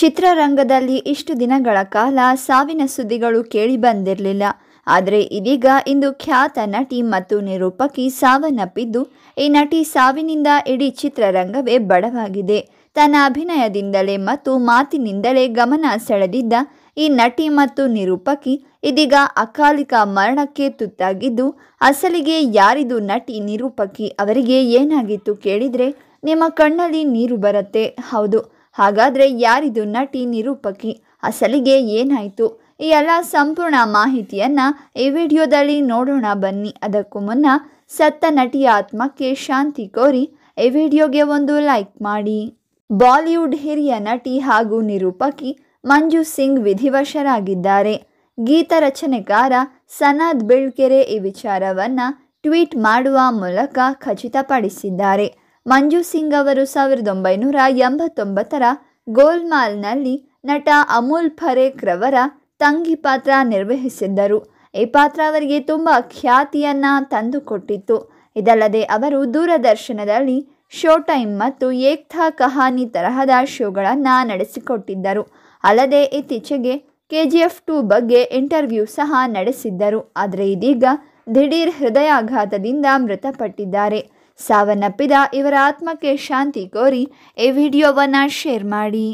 ಚಿತ್ರರಂಗದಲ್ಲಿ ಇಷ್ಟು ದಿನಗಳ ಕಾಲ ಸಾವಿನ ಸುದ್ದಿಗಳು ಕೇಳಿ ಬಂದಿರಲಿಲ್ಲ ಆದರೆ ಇದೀಗ ಇಂದು ಖ್ಯಾತ ನಟಿ ಮತ್ತು ನಿರೂಪಕಿ ಸಾವನ್ನಪ್ಪಿದ್ದು ಈ ನಟಿ ಸಾವಿನಿಂದ ಇಡೀ ಚಿತ್ರರಂಗವೇ ಬಡವಾಗಿದೆ ತನ್ನ ಅಭಿನಯದಿಂದಲೇ ಮತ್ತು ಮಾತಿನಿಂದಲೇ ಗಮನ ಸೆಳೆದಿದ್ದ ಈ ನಟಿ ಮತ್ತು ನಿರೂಪಕಿ ಇದೀಗ ಅಕಾಲಿಕ ಮರಣಕ್ಕೆ ತುತ್ತಾಗಿದ್ದು ಅಸಲಿಗೆ ಯಾರಿದು ನಟಿ ನಿರೂಪಕಿ ಅವರಿಗೆ ಏನಾಗಿತ್ತು ಕೇಳಿದರೆ ನಿಮ್ಮ ಕಣ್ಣಲ್ಲಿ ನೀರು ಬರುತ್ತೆ ಹೌದು ಹಾಗಾದರೆ ಯಾರಿದು ನಟಿ ನಿರೂಪಕಿ ಅಸಲಿಗೆ ಏನಾಯಿತು ಈ ಎಲ್ಲ ಸಂಪೂರ್ಣ ಮಾಹಿತಿಯನ್ನು ಈ ವಿಡಿಯೋದಲ್ಲಿ ನೋಡೋಣ ಬನ್ನಿ ಅದಕ್ಕೂ ಮುನ್ನ ಸತ್ತ ನಟಿಯ ಆತ್ಮಕ್ಕೆ ಶಾಂತಿ ಕೋರಿ ಈ ವಿಡಿಯೋಗೆ ಒಂದು ಲೈಕ್ ಮಾಡಿ ಬಾಲಿವುಡ್ ಹಿರಿಯ ನಟಿ ಹಾಗೂ ನಿರೂಪಕಿ ಮಂಜು ಸಿಂಗ್ ವಿಧಿವಶರಾಗಿದ್ದಾರೆ ಗೀತ ರಚನೆಕಾರ ಸನಾದ್ ಬಿಳ್ಕೆರೆ ಈ ವಿಚಾರವನ್ನು ಟ್ವೀಟ್ ಮಾಡುವ ಮೂಲಕ ಖಚಿತಪಡಿಸಿದ್ದಾರೆ ಮಂಜು ಸಿಂಗ್ ಅವರು ಸಾವಿರದ ಒಂಬೈನೂರ ಎಂಬತ್ತೊಂಬತ್ತರ ಗೋಲ್ಮಾಲ್ನಲ್ಲಿ ನಟ ಅಮುಲ್ ಫರೇಕ್ ತಂಗಿ ಪಾತ್ರ ನಿರ್ವಹಿಸಿದ್ದರು ಈ ಪಾತ್ರ ಅವರಿಗೆ ತುಂಬ ಖ್ಯಾತಿಯನ್ನು ತಂದುಕೊಟ್ಟಿತ್ತು ಇದಲ್ಲದೆ ಅವರು ದೂರದರ್ಶನದಲ್ಲಿ ಶೋ ಟೈಮ್ ಮತ್ತು ಏಕ್ತಾ ಕಹಾನಿ ತರಹದ ಶೋಗಳನ್ನು ನಡೆಸಿಕೊಟ್ಟಿದ್ದರು ಅಲ್ಲದೆ ಇತ್ತೀಚೆಗೆ ಕೆ ಜಿ ಎಫ್ ಟು ಬಗ್ಗೆ ಇಂಟರ್ವ್ಯೂ ಸಹ ನಡೆಸಿದ್ದರು ಆದರೆ ಇದೀಗ ದಿಢೀರ್ ಹೃದಯಾಘಾತದಿಂದ ಮೃತಪಟ್ಟಿದ್ದಾರೆ ಸಾವನ್ನಪ್ಪಿದ ಇವರ ಆತ್ಮಕ್ಕೆ ಶಾಂತಿ ಕೋರಿ ಈ ವಿಡಿಯೋವನ್ನು ಶೇರ್ ಮಾಡಿ